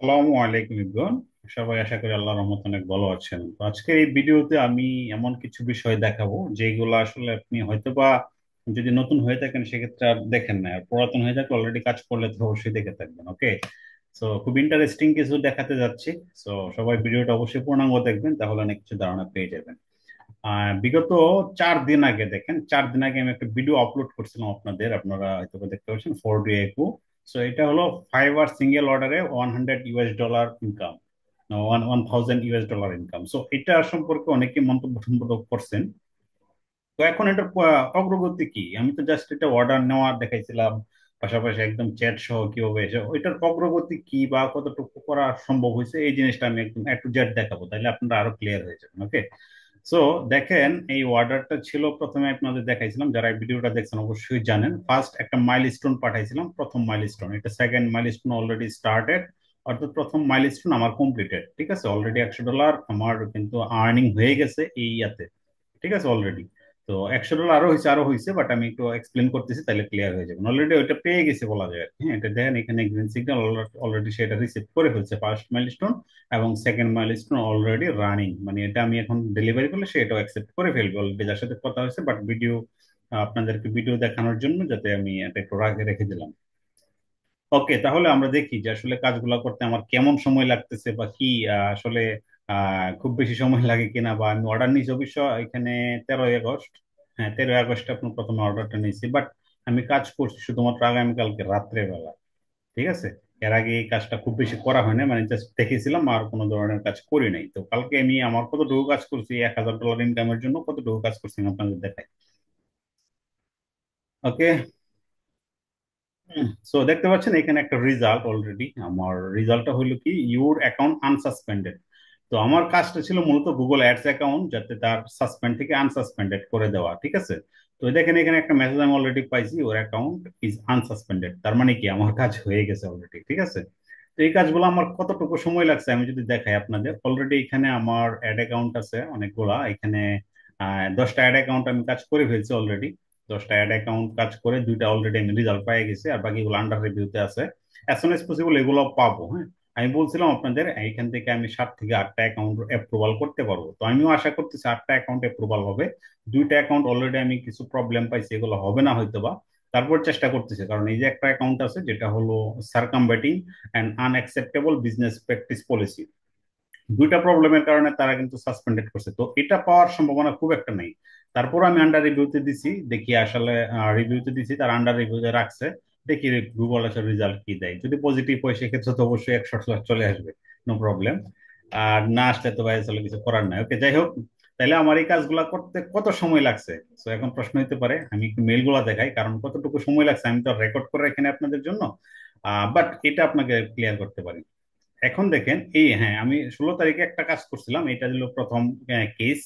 আসসালামু আলাইকুম ইবরান সবাই আশা করি আল্লাহর রহমত অনেক ভালো আছেন তো আজকে এই ভিডিওতে আমি এমন কিছু বিষয় দেখাবো যেগুলো আসলে আপনি হয়তো বা যদি নতুন হয়ে থাকেন সেক্ষেত্রে আর দেখেন না পুরাতন হয়ে থাকলে অলরেডি কাজ করলে তো অবশ্যই দেখে থাকবেন ওকে সো খুব ইন্টারেস্টিং কিছু দেখাতে যাচ্ছি সো সবাই ভিডিওটা অবশ্যই পূর্ণাঙ্গ দেখবেন তাহলে অনেক কিছু ধারণা পেয়ে যাবেন বিগত চার দিন আগে দেখেন চার দিন আগে আমি একটা ভিডিও আপলোড করছিলাম আপনাদের আপনারা হয়তো দেখতে পাচ্ছেন ফোর ডি একু সো এটা হলো ফাইভ আর সিঙ্গেল অর্ডারে one hundred US dollar income one one thousand US dollar income so এটা সম্পর্কে অনেকে মন্তব্য সম্পর্ক করছেন তো এখন এটার অগ্রগতি কি আমি তো জাস্ট এটা অর্ডার নেওয়া দেখাইছিলাম পাশাপাশি একদম চ্যাট সহ কিভাবে হবে এটার অগ্রগতি কি বা কতটুকু করা সম্ভব হয়েছে এই জিনিসটা আমি একদম একটু টু জেড দেখাবো তাহলে আপনারা আরো ক্লিয়ার হয়ে যাবেন ওকে সো দেখেন এই অর্ডারটা ছিল প্রথমে আপনাদের দেখাইছিলাম যারা ভিডিওটা দেখছেন অবশ্যই জানেন ফার্স্ট একটা মাইল স্টোন পাঠাইছিলাম প্রথম মাইল স্টোন এটা second milestone already started অর্থাৎ প্রথম মাইল স্টোন আমার কমপ্লিটেড ঠিক আছে অলরেডি একশো ডলার আমার কিন্তু আর্নিং হয়ে গেছে এই ইয়াতে ঠিক আছে অলরেডি তো একশো ডলার আরো হয়েছে আরো হয়েছে বাট আমি একটু এক্সপ্লেন করতেছি তাহলে ক্লিয়ার হয়ে যাবে অলরেডি ওইটা পেয়ে গেছে বলা যায় হ্যাঁ এটা দেন এখানে গ্রিন সিগন্যাল অলরেডি সেটা রিসিভ করে ফেলছে ফার্স্ট মাইল স্টোন এবং second milestone already running মানে এটা আমি এখন ডেলিভারি করলে সে এটাও অ্যাকসেপ্ট করে ফেলবে অলরেডি যার সাথে কথা হয়েছে বাট ভিডিও আপনাদেরকে ভিডিও দেখানোর জন্য যাতে আমি এটা একটু রাগে রেখে দিলাম ওকে তাহলে আমরা দেখি যে আসলে কাজগুলো করতে আমার কেমন সময় লাগতেছে বা কি আসলে আহ খুব বেশি সময় লাগে কিনা বা আমি অর্ডার নিয়েছি অবশ্য এখানে তেরোই আগস্ট হ্যাঁ তেরোই আগস্ট আপনার প্রথমে অর্ডারটা নিয়েছি বাট আমি কাজ করছি শুধুমাত্র আগামীকালকে রাত্রেবেলা ঠিক আছে এর আগে এই কাজটা খুব বেশি করা হয় না মানে জাস্ট দেখেছিলাম আর কোনো ধরনের কাজ করি নাই তো কালকে আমি আমার কতটুকু কাজ করছি এক হাজার ডলার ইনকামের জন্য কতটুকু কাজ করছি আপনাদের দেখাই ওকে সো দেখতে পাচ্ছেন এখানে একটা রেজাল্ট অলরেডি আমার রেজাল্টটা হলো কি ইউর অ্যাকাউন্ট আনসাসপেন্ডেড তো আমার কাজটা ছিল মূলত গুগল অ্যাডস অ্যাকাউন্ট যাতে তার সাসপেন্ড থেকে আনসাসপেন্ডেড করে দেওয়া ঠিক আছে তো দেখেন এখানে একটা মেসেজ আমি অলরেডি পাইছি ওর অ্যাকাউন্ট ইজ আনসাসপেন্ডেড তার মানে কি আমার কাজ হয়ে গেছে অলরেডি ঠিক আছে তো এই কাজগুলো আমার কতটুকু সময় লাগছে আমি যদি দেখাই আপনাদের অলরেডি এখানে আমার অ্যাড অ্যাকাউন্ট আছে অনেকগুলা এখানে দশটা অ্যাড অ্যাকাউন্ট আমি কাজ করে ফেলছি অলরেডি দশটা অ্যাড অ্যাকাউন্ট কাজ করে দুইটা অলরেডি আমি রেজাল্ট পাই গেছে আর বাকিগুলো আন্ডার রিভিউতে আছে অ্যাজ সুন এজ পসিবল এগুলো পাবো হ্যাঁ আমি বলছিলাম আপনাদের এইখান থেকে আমি সাত থেকে আটটা অ্যাকাউন্ট অ্যাপ্রুভাল করতে পারবো তো আমিও আশা করতেছি আটটা অ্যাকাউন্ট অ্যাপ্রুভাল হবে দুইটা অ্যাকাউন্ট অলরেডি আমি কিছু প্রবলেম পাইছি এগুলো হবে না হয়তো বা তারপর চেষ্টা করতেছে কারণ এই যে একটা অ্যাকাউন্ট আছে যেটা হলো circumventing and unacceptable business practice policy দুইটা প্রবলেমের কারণে তারা কিন্তু সাসপেন্ডেড করছে তো এটা পাওয়ার সম্ভাবনা খুব একটা নেই তারপর আমি আন্ডার রিভিউতে দিছি দেখি আসলে রিভিউতে দিছি তার আন্ডার রিভিউতে রাখছে দেখি গুগল আসার রেজাল্ট কি দেয় যদি পজিটিভ হয় সেক্ষেত্রে তো অবশ্যই একশো চলে আসবে নো প্রবলেম আর না আসলে তো ভাই আসলে কিছু করার নাই ওকে যাই হোক তাহলে আমার এই কাজগুলো করতে কত সময় লাগছে তো এখন প্রশ্ন হতে পারে আমি একটু মেলগুলো দেখাই কারণ কতটুকু সময় লাগছে আমি তো রেকর্ড করে এখানে আপনাদের জন্য বাট এটা আপনাকে ক্লিয়ার করতে পারি এখন দেখেন এই হ্যাঁ আমি ষোলো তারিখে একটা কাজ করছিলাম এটা হলো প্রথম কেস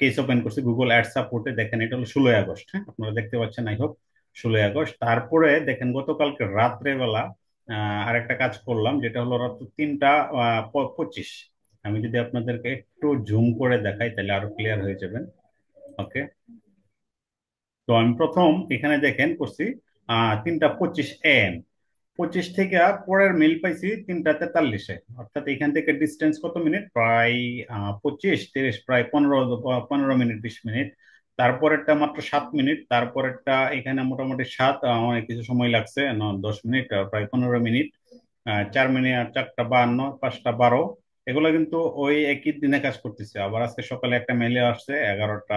কেস ওপেন করছি গুগল অ্যাড সাপোর্টে দেখেন এটা হলো ষোলোই আগস্ট হ্যাঁ আপনারা দেখতে পাচ্ছেন আই হোক ষোলোই আগস্ট তারপরে দেখেন গতকালকে রাত্রেবেলা আর একটা কাজ করলাম যেটা হলো রাত তিনটা পঁচিশ আমি যদি আপনাদেরকে একটু জুম করে দেখাই তাহলে আরো ক্লিয়ার হয়ে যাবেন ওকে তো আমি প্রথম এখানে দেখেন করছি তিনটা পঁচিশ এম পঁচিশ থেকে পরের মিল পাইছি তিনটা তেতাল্লিশে অর্থাৎ এখান থেকে ডিস্টেন্স কত মিনিট প্রায় পঁচিশ তিরিশ প্রায় পনেরো পনেরো মিনিট বিশ মিনিট তারপরেরটা মাত্র সাত মিনিট তারপরেরটা এখানে মোটামুটি সাত অনেক কিছু সময় লাগছে দশ মিনিট প্রায় পনেরো মিনিট চার মিনিট চারটা বান্ন পাঁচটা বারো এগুলো কিন্তু ওই একই দিনে কাজ করতেছে আবার আজকে সকালে একটা মেলে আসছে এগারোটা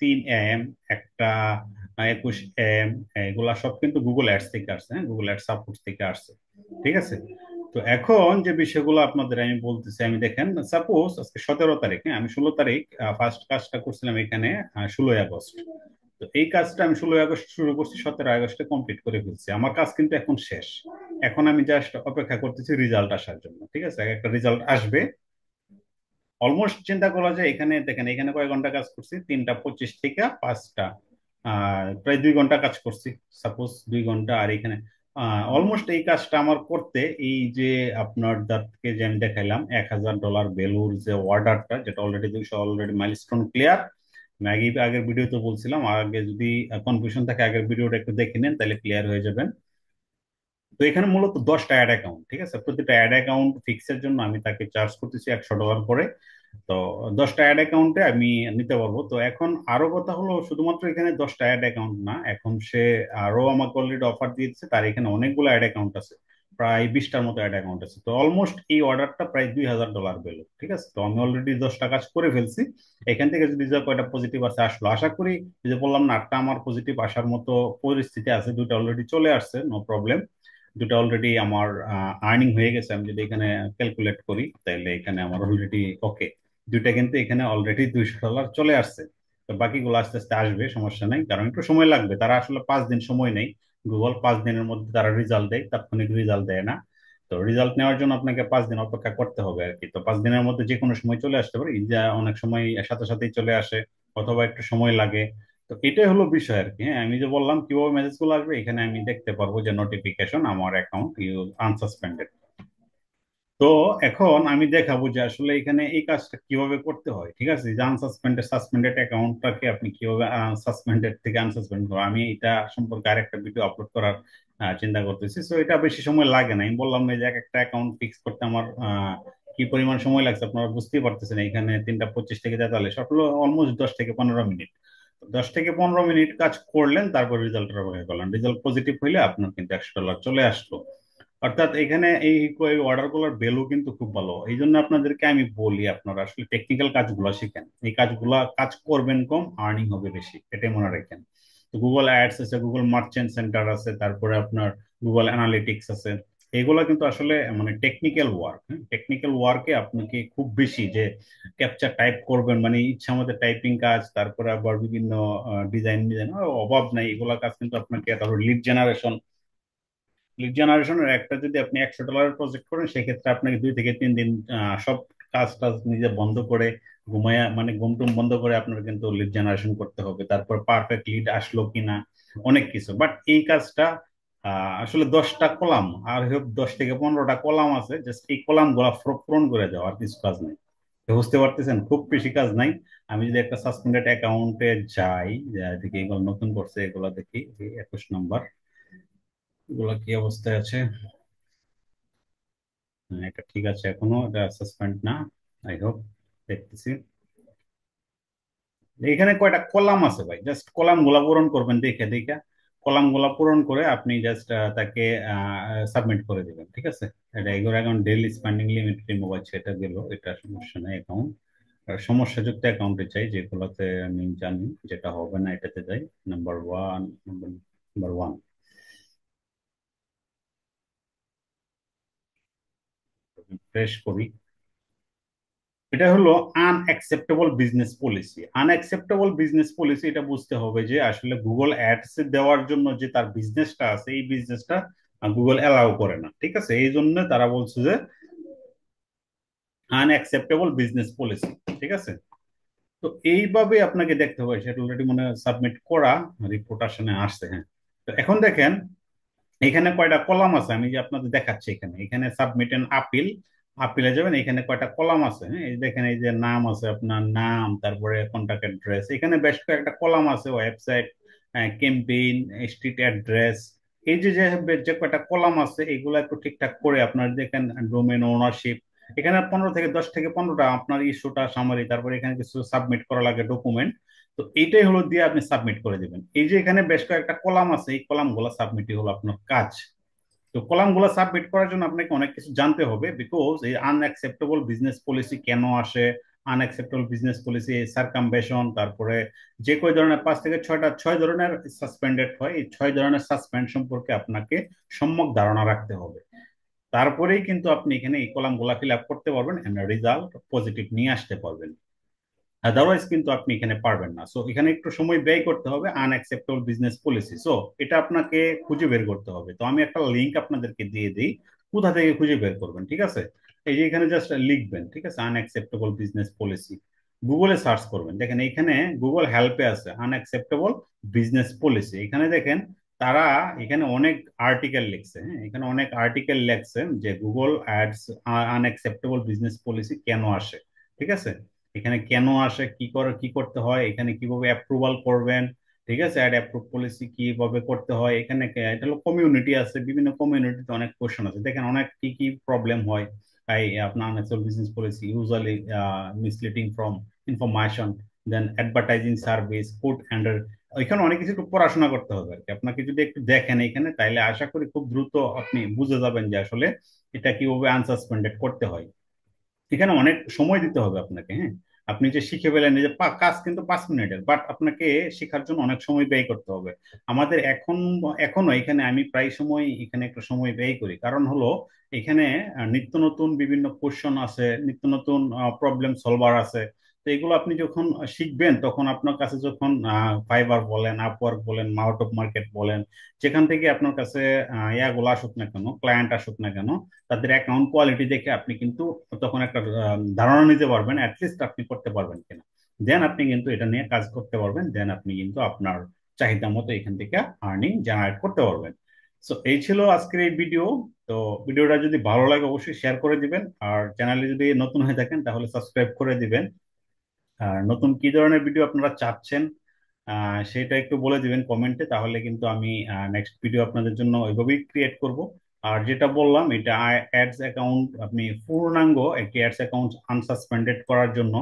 তিন এম একটা একুশ এম এগুলা সব কিন্তু গুগল অ্যাডস থেকে আসছে হ্যাঁ গুগল অ্যাডস সাপোর্ট থেকে আসছে ঠিক আছে তো এখন যে বিষয়গুলো আপনাদের আমি বলতেছি আমি দেখেন সাপোজ আজকে সতেরো তারিখ আমি ষোলো তারিখ ফার্স্ট কাজটা করছিলাম এখানে ষোলোই আগস্ট তো এই কাজটা আমি ষোলোই আগস্ট শুরু করছি সতেরো আগস্টে কমপ্লিট করে ফেলছি আমার কাজ কিন্তু এখন শেষ এখন আমি জাস্ট অপেক্ষা করতেছি রেজাল্ট আসার জন্য ঠিক আছে একটা রেজাল্ট আসবে অলমোস্ট চিন্তা করা যায় এখানে দেখেন এখানে কয়েক ঘন্টা কাজ করছি তিনটা পঁচিশ থেকে পাঁচটা আর প্রায় দুই ঘন্টা কাজ করছি সাপোজ দুই ঘন্টা আর এখানে অলমোস্ট এই কাজটা আমার করতে এই যে আপনার দাঁতকে যে আমি দেখাইলাম এক হাজার ডলার বেলুর যে অর্ডারটা যেটা অলরেডি দুইশো অলরেডি মাইলস্টোন ক্লিয়ার ম্যাগি আগের ভিডিওতে বলছিলাম আগে যদি কনফিউশন থাকে আগের ভিডিওটা একটু দেখে নেন তাহলে ক্লিয়ার হয়ে যাবেন তো এখানে মূলত দশটা অ্যাড অ্যাকাউন্ট ঠিক আছে প্রতিটা অ্যাড অ্যাকাউন্ট ফিক্সের জন্য আমি তাকে চার্জ করতেছি একশো ডলার করে তো দশটা অ্যাড অ্যাকাউন্টে আমি নিতে পারবো তো এখন আরো কথা হলো শুধুমাত্র এখানে দশটা অ্যাড অ্যাকাউন্ট না এখন সে আরো আমাকে অলরেডি অফার দিয়েছে তার এখানে অনেকগুলো অ্যাড অ্যাকাউন্ট আছে প্রায় বিশটার মতো অ্যাড অ্যাকাউন্ট আছে তো অলমোস্ট এই অর্ডারটা প্রায় দুই হাজার ডলার পেল ঠিক আছে তো আমি অলরেডি দশটা কাজ করে ফেলছি এখান থেকে যদি যা কয়টা পজিটিভ আছে আসলো আশা করি যে বললাম না আটটা আমার পজিটিভ আসার মতো পরিস্থিতি আছে দুইটা অলরেডি চলে আসছে নো প্রবলেম দুটা অলরেডি আমার আর্নিং হয়ে গেছে আমি যদি এখানে ক্যালকুলেট করি তাহলে এখানে আমার অলরেডি ওকে দুইটা কিন্তু এখানে অলরেডি দুইশো ডলার চলে আসছে তো বাকিগুলো আস্তে আস্তে আসবে সমস্যা নেই কারণ একটু সময় লাগবে তারা আসলে পাঁচ দিন সময় নেই গুগল পাঁচ দিনের মধ্যে তারা রেজাল্ট দেয় তাৎক্ষণিক রেজাল্ট দেয় না তো রেজাল্ট নেওয়ার জন্য আপনাকে পাঁচ দিন অপেক্ষা করতে হবে আর কি তো পাঁচ দিনের মধ্যে যে কোনো সময় চলে আসতে পারে যা অনেক সময় সাথে সাথেই চলে আসে অথবা একটু সময় লাগে তো এটাই হলো বিষয় আর কি হ্যাঁ আমি যে বললাম কিভাবে মেসেজগুলো আসবে এখানে আমি দেখতে পারবো যে নোটিফিকেশন আমার অ্যাকাউন্ট ইউ আনসাসপেন্ডেড তো এখন আমি দেখাবো যে আসলে এখানে এই কাজটা কিভাবে করতে হয় ঠিক আছে যে আনসাসপেন্ডেড সাসপেন্ডেড অ্যাকাউন্টটাকে আপনি কিভাবে সাসপেন্ডেড থেকে আনসাসপেন্ড করবো আমি এটা সম্পর্কে আরেকটা ভিডিও আপলোড করার চিন্তা করতেছি সো এটা বেশি সময় লাগে না আমি বললাম যে এক একটা অ্যাকাউন্ট ফিক্স করতে আমার কি পরিমাণ সময় লাগছে আপনারা বুঝতেই পারতেছেন এখানে তিনটা পঁচিশ থেকে তেতাল্লিশ সবগুলো অলমোস্ট দশ থেকে পনেরো মিনিট দশ থেকে পনেরো মিনিট কাজ করলেন তারপর রেজাল্টটা অপেক্ষা করলেন রেজাল্ট পজিটিভ হইলে আপনার কিন্তু একশো ডলার চলে আসলো অর্থাৎ এখানে এই অর্ডার গুলার ভ্যালু কিন্তু খুব ভালো এই জন্য আপনাদেরকে আমি বলি আপনারা আসলে টেকনিক্যাল কাজগুলো শিখেন এই গুলা কাজ করবেন কম আর্নিং হবে বেশি এটাই মনে রাখেন তো গুগল অ্যাডস আছে গুগল মার্চেন্ট সেন্টার আছে তারপরে আপনার গুগল অ্যানালিটিক্স আছে এগুলো কিন্তু আসলে মানে টেকনিক্যাল ওয়ার্ক টেকনিক্যাল ওয়ার্কে আপনাকে খুব বেশি যে ক্যাপচার টাইপ করবেন মানে ইচ্ছা মতো টাইপিং কাজ তারপরে আবার বিভিন্ন ডিজাইন ডিজাইন অভাব নাই এগুলা কাজ কিন্তু আপনাকে তারপর লিড জেনারেশন লিড জেনারেশনের একটা যদি আপনি একশো ডলারের প্রজেক্ট করেন সেক্ষেত্রে আপনাকে দুই থেকে তিন দিন সব কাজ টাজ নিজে বন্ধ করে ঘুমায়া মানে ঘুমটুম বন্ধ করে আপনার কিন্তু লিড জেনারেশন করতে হবে তারপর পারফেক্ট লিড আসলো কিনা অনেক কিছু বাট এই কাজটা আসলে দশটা কলাম আর দশ থেকে পনেরোটা কলাম আছে জাস্ট এই কলাম গোলা পূরণ করে যাও আর কিছু কাজ নেই বুঝতে পারতেছেন খুব বেশি কাজ নাই আমি যদি একটা সাসপেন্ডেড অ্যাকাউন্টে যাই দেখি এগুলো নতুন করছে এগুলো দেখি একুশ নম্বর গুলা কি অবস্থায় আছে হ্যাঁ, এটা ঠিক আছে এখনো এটা সাসপেন্ড না আই হোপ দেখতেছি এখানে কয়টা কলাম আছে ভাই জাস্ট কলাম গুলা পূরণ করবেন দেখে দেখে কলাম গুলা পূরণ করে আপনি জাস্ট তাকে সাবমিট করে দিবেন ঠিক আছে এটা এগুলো account daily spending limit free mobile এটা গেল এটা সমস্যা নেই অ্যাকাউন্ট সমস্যাযুক্ত অ্যাকাউন্টে চাই যেগুলোতে আমি জানি যেটা হবে না এটাতে যাই number one number one refresh করি এটা হলো unacceptable business policy unacceptable business policy এটা বুঝতে হবে যে আসলে গুগল অ্যাডস দেওয়ার জন্য যে তার বিজনেসটা আছে এই বিজনেসটা গুগল অ্যালাউ করে না ঠিক আছে এই জন্য তারা বলছে যে আনএক্সেপ্টেবল বিজনেস পলিসি ঠিক আছে তো এইভাবে আপনাকে দেখতে হবে সেটা অলরেডি মানে সাবমিট করা রিপোর্ট আসনে আসছে হ্যাঁ তো এখন দেখেন এখানে কয়টা কলাম আছে আমি যে আপনাদের দেখাচ্ছি এখানে এখানে সাবমিট এন আপিল আপিলে যাবেন এখানে কয়টা কলাম আছে হ্যাঁ, এই দেখেন এই যে নাম আছে আপনার নাম তারপরে কন্ট্যাক্ট অ্যাড্রেস এখানে বেশ কয়েকটা কলাম আছে ওয়েবসাইট ক্যাম্পেইন স্ট্রিট অ্যাড্রেস এই যে যে কয়টা কলাম আছে এগুলো একটু ঠিকঠাক করে আপনার দেখেন ডোমেন ওনারশিপ এখানে পনেরো থেকে দশ থেকে পনেরোটা আপনার ইস্যুটা সামারি তারপরে এখানে কিছু সাবমিট করা লাগে ডকুমেন্ট তো এটাই হলো দিয়ে আপনি সাবমিট করে দেবেন এই যে এখানে বেশ কয়েকটা কলাম আছে এই কলাম গুলা সাবমিটই হলো আপনার কাজ তো কলাম গুলা সাবমিট করার জন্য আপনাকে অনেক কিছু জানতে হবে বিকজ এই আনঅ্যাকসেপ্টেবল বিজনেস পলিসি কেন আসে আনএক্সেপ্টেবল বিজনেস পলিসি সার্কামবেশন তারপরে যে কই ধরনের পাঁচ থেকে ছয়টা ছয় ধরনের সাসপেন্ডেড হয় এই ছয় ধরনের সাসপেন্ড সম্পর্কে আপনাকে সম্যক ধারণা রাখতে হবে তারপরেই কিন্তু আপনি এখানে এই গুলা ফিল আপ করতে পারবেন রেজাল্ট পজিটিভ নিয়ে আসতে পারবেন আদারওয়াইজ কিন্তু আপনি এখানে পারবেন না সো এখানে একটু সময় ব্যয় করতে হবে আনএক্সেপ্টেবল বিজনেস পলিসি সো এটা আপনাকে খুঁজে বের করতে হবে তো আমি একটা লিঙ্ক আপনাদেরকে দিয়ে দিই কোথা থেকে খুঁজে বের করবেন ঠিক আছে এই যে এখানে জাস্ট লিখবেন ঠিক আছে আনএক্সেপ্টেবল বিজনেস পলিসি গুগলে সার্চ করবেন দেখেন এখানে গুগল হেল্পে আছে আনএক্সেপ্টেবল বিজনেস পলিসি এখানে দেখেন তারা এখানে অনেক আর্টিকেল লিখছে হ্যাঁ এখানে অনেক আর্টিকেল লিখছে যে Google Ads unacceptable business policy কেন আসে ঠিক আছে এখানে কেন আসে কি করে কি করতে হয় এখানে কিভাবে অ্যাপ্রুভাল করবেন ঠিক আছে অ্যাড অ্যাপ্রুভ পলিসি কিভাবে করতে হয় এখানে এটা হলো কমিউনিটি আছে বিভিন্ন কমিউনিটিতে অনেক কোয়েশন আছে দেখেন অনেক কি কি প্রবলেম হয় তাই আপনার natural business policy usually misleading from information then advertising service food under এখানে অনেক কিছু একটু পড়াশোনা করতে হবে আর কি আপনাকে যদি একটু দেখেন এখানে তাইলে আশা করি খুব দ্রুত আপনি বুঝে যাবেন যে আসলে এটা কিভাবে আনসাসপেন্ডেড করতে হয় এখানে অনেক সময় দিতে হবে আপনাকে হ্যাঁ আপনি যে শিখে ফেলেন যে কাজ কিন্তু পাঁচ মিনিটের বাট আপনাকে শেখার জন্য অনেক সময় ব্যয় করতে হবে আমাদের এখন এখনো এখানে আমি প্রায় সময় এখানে একটা সময় ব্যয় করি কারণ হলো এখানে নিত্য নতুন বিভিন্ন কোশ্চন আছে নিত্য নতুন প্রবলেম সলভার আছে তো এগুলো আপনি যখন শিখবেন তখন আপনার কাছে যখন ফাইবার বলেন আপওয়ার্ক বলেন মাউট অফ মার্কেট বলেন যেখান থেকে আপনার কাছে ইয়াগুলো আসুক না কেন ক্লায়েন্ট আসুক না কেন তাদের অ্যাকাউন্ট কোয়ালিটি দেখে আপনি কিন্তু তখন একটা ধারণা নিতে পারবেন অ্যাটলিস্ট আপনি করতে পারবেন কিনা দেন আপনি কিন্তু এটা নিয়ে কাজ করতে পারবেন দেন আপনি কিন্তু আপনার চাহিদা মতো এখান থেকে আর্নিং জেনারেট করতে পারবেন সো এই ছিল আজকের এই ভিডিও তো ভিডিওটা যদি ভালো লাগে অবশ্যই শেয়ার করে দিবেন আর চ্যানেলে যদি নতুন হয়ে থাকেন তাহলে সাবস্ক্রাইব করে দিবেন আর নতুন কি ধরনের ভিডিও আপনারা চাচ্ছেন সেটা একটু বলে দিবেন কমেন্টে তাহলে কিন্তু আমি নেক্সট ভিডিও আপনাদের জন্য ওইভাবেই ক্রিয়েট করব আর যেটা বললাম এটা অ্যাডস অ্যাকাউন্ট আপনি পূর্ণাঙ্গ একটি অ্যাডস অ্যাকাউন্ট আনসাসপেন্ডেড করার জন্য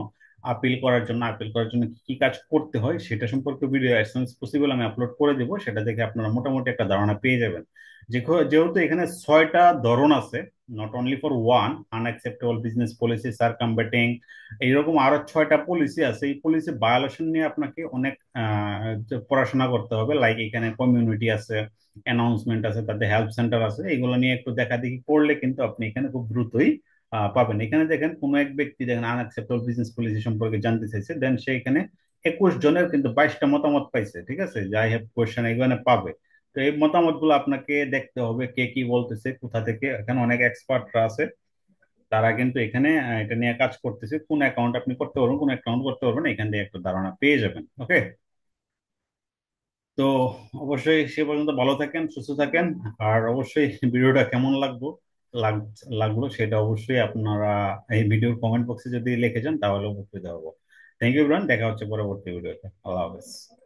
আপিল করার জন্য আপিল করার জন্য কি কি কাজ করতে হয় সেটা সম্পর্কে ভিডিও এসেন্স পসিবল আমি আপলোড করে দেবো সেটা দেখে আপনারা মোটামুটি একটা ধারণা পেয়ে যাবেন যেহেতু এখানে ছয়টা ধরন আছে not only for one unacceptable business policy combating এইরকম আরো ছয়টা পলিসি আছে এই পলিসি বায়োলেশন নিয়ে আপনাকে অনেক পড়াশোনা করতে হবে লাইক এখানে কমিউনিটি আছে অ্যানাউন্সমেন্ট আছে তাদের হেল্প সেন্টার আছে এগুলো নিয়ে একটু দেখা দেখি করলে কিন্তু আপনি এখানে খুব দ্রুতই পাবেন এখানে দেখেন কোনো এক ব্যক্তি দেখেন আনএক্সেপ্টেবল বিজনেস পলিসি সম্পর্কে জানতে চাইছে দেন সে এখানে একুশ জনের কিন্তু বাইশটা মতামত পাইছে ঠিক আছে যাই হ্যাভ কোয়েশ্চেন এখানে পাবে তো এই মতামত গুলো আপনাকে দেখতে হবে কে কি বলতেছে কোথা থেকে এখানে অনেক এক্সপার্টরা আছে তারা কিন্তু এখানে এটা নিয়ে কাজ করতেছে কোন অ্যাকাউন্ট আপনি করতে পারবেন কোন অ্যাকাউন্ট করতে পারবেন এখান থেকে একটা ধারণা পেয়ে যাবেন ওকে তো অবশ্যই সে পর্যন্ত ভালো থাকেন সুস্থ থাকেন আর অবশ্যই ভিডিওটা কেমন লাগবো লাগলো সেটা অবশ্যই আপনারা এই ভিডিওর কমেন্ট বক্সে যদি লিখে যান তাহলে উপকৃত হবো থ্যাংক ইউ ব্রান দেখা হচ্ছে পরবর্তী ভিডিওতে আল্লাহ হাফেজ